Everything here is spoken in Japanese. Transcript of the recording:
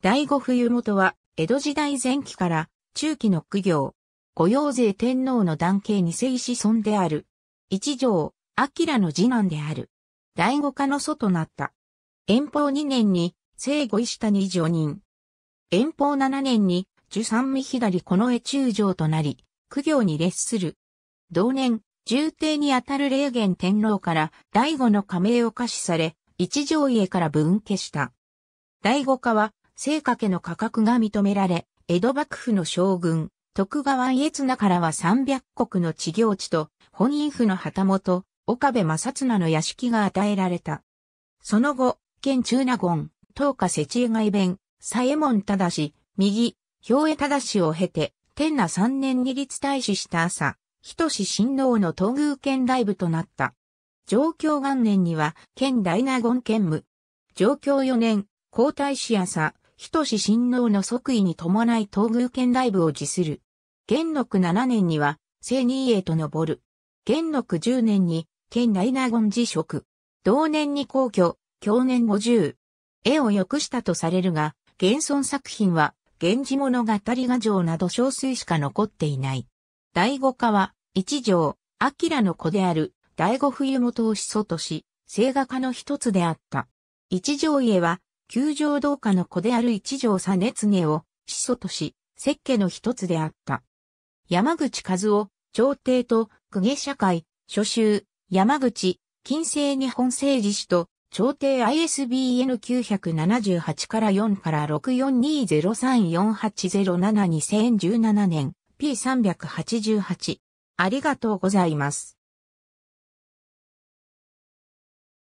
第五冬元は、江戸時代前期から中期の苦行、御用税天皇の男系二世子孫である。一条、明の次男である。第五家の祖となった。遠方二年に、生後石谷上人。遠方七年に、十三味左この江中将となり、苦行に列する。同年、重帝にあたる霊元天皇から第五の加盟を可視され、一条家から分家した。第五家は生家家の価格が認められ、江戸幕府の将軍、徳川家綱からは300国の地行地と、本因府の旗本、岡部正綱の屋敷が与えられた。その後、県中納言、東下世知恵外弁、左衛門正、右、兵衛正を経て、天那三年に立大使した朝、人志親王の東宮県大部となった。上京元年には、県大納言兼務。上京四年、皇太子朝、仁親王の即位に伴い東宮県内部を辞する。元禄7年には、聖二へと登る。元禄10年に、県内納言辞職。同年に皇居、享年50。絵を良くしたとされるが、現存作品は、源氏物語画像など少数しか残っていない。第五家は、一条、明の子である、第五冬元を始祖とし、聖画家の一つであった。一条家は、九条道下の子である一条熱経を始祖とし、設計の一つであった。山口和夫、朝廷と公家社会、諸州、山口、近世日本政治史と、朝廷 ISBN 978から4から64203480702017年 P388。ありがとうございます。